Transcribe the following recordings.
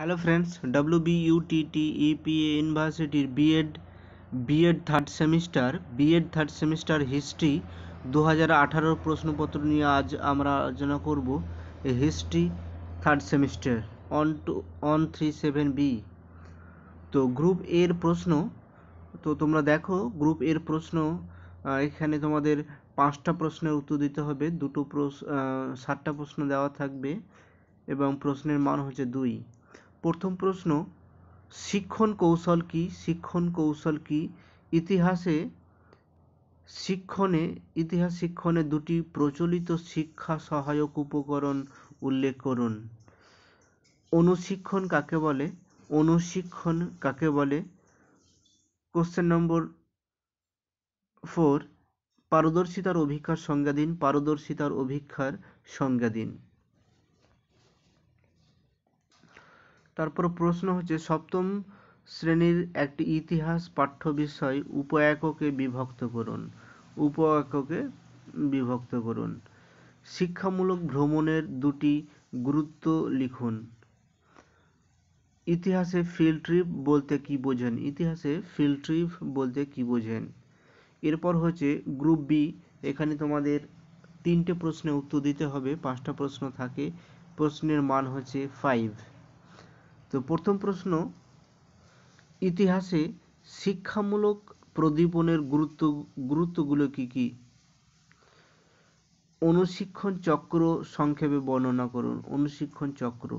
hello friends WBUTTEPA ইউনিভার্সিটির BEd BEd third semester BEd third semester history দু হাজার আঠারোর প্রশ্নপত্র নিয়ে আজ আমরা আলোচনা করব history third semester on two on three seven B তো গ্রুপ এর প্রশ্ন তো তোমরা দেখো গ্রুপ এর প্রশ্ন এখানে তোমাদের পাঁচটা প্রশ্নের উত্তর দিতে হবে দুটো প্রশ্ন সাতটা প্রশ্ন দেওয়া থাকবে এবং প্রশ্নের মান হচ্ছে দুই প্রথম প্রশ্ন শিক্ষণ কৌশল কি শিক্ষণ কৌশল কি ইতিহাসে শিক্ষণে ইতিহাস শিক্ষণে দুটি প্রচলিত শিক্ষা সহায়ক উপকরণ উল্লেখ করুন অনুশিক্ষণ কাকে বলে অনুশিক্ষণ কাকে বলে কোশ্চেন নম্বর ফোর পারদর্শিতার অভিক্ষার সংজ্ঞা দিন পারদর্শিতার অভিক্ষার সংজ্ঞা দিন তারপর প্রশ্ন হচ্ছে সপ্তম শ্রেণীর একটি ইতিহাস পাঠ্য বিষয় উপ এককে বিভক্ত করুন উপ এককে বিভক্ত করুন শিক্ষামূলক ভ্রমণের দুটি গুরুত্ব লিখুন ইতিহাসে ফিল্ড ট্রিপ বলতে কি বোঝেন ইতিহাসে ফিল্ড ট্রিপ বলতে কি বোঝেন এরপর হচ্ছে গ্রুপ বি এখানে তোমাদের তিনটে প্রশ্নের উত্তর দিতে হবে পাঁচটা প্রশ্ন থাকে প্রশ্নের মান হচ্ছে ফাইভ তো প্রথম প্রশ্ন ইতিহাসে শিক্ষামূলক প্রদীপনের গুরুত্ব গুরুত্বগুলো কি কি অনুশিক্ষণ চক্র সংক্ষেপে বর্ণনা করুন অনুশিক্ষণ চক্র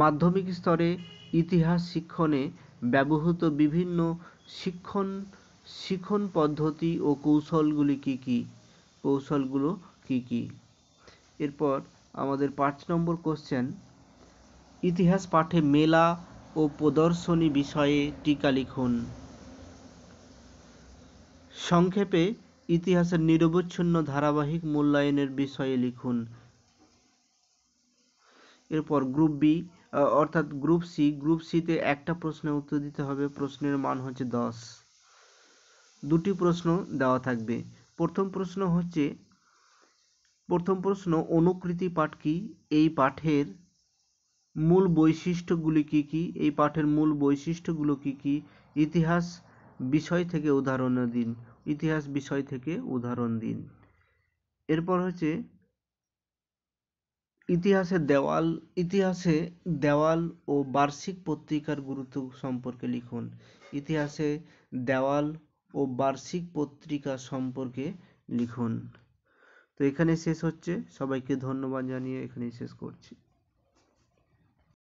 মাধ্যমিক স্তরে ইতিহাস শিক্ষণে ব্যবহৃত বিভিন্ন শিক্ষণ শিক্ষণ পদ্ধতি ও কৌশলগুলি কি কি কৌশলগুলো কি কি এরপর আমাদের পাঁচ নম্বর কোশ্চেন ইতিহাস পাঠে মেলা ও প্রদর্শনী বিষয়ে টিকা লিখুন সংক্ষেপে ইতিহাসের নিরবচ্ছিন্ন ধারাবাহিক মূল্যায়নের বিষয়ে লিখুন এরপর গ্রুপ বি অর্থাৎ গ্রুপ সি গ্রুপ সিতে একটা প্রশ্নের উত্তর দিতে হবে প্রশ্নের মান হচ্ছে দশ দুটি প্রশ্ন দেওয়া থাকবে প্রথম প্রশ্ন হচ্ছে প্রথম প্রশ্ন অনুকৃতি পাঠ কি এই পাঠের মূল বৈশিষ্ট্যগুলি কী কী এই পাঠের মূল বৈশিষ্ট্যগুলো কী কী ইতিহাস বিষয় থেকে উদাহরণ দিন ইতিহাস বিষয় থেকে উদাহরণ দিন এরপর হচ্ছে ইতিহাসে দেওয়াল ইতিহাসে দেওয়াল ও বার্ষিক পত্রিকার গুরুত্ব সম্পর্কে লিখুন ইতিহাসে দেওয়াল ও বার্ষিক পত্রিকা সম্পর্কে লিখুন তো এখানে শেষ হচ্ছে সবাইকে ধন্যবাদ জানিয়ে এখানেই শেষ করছি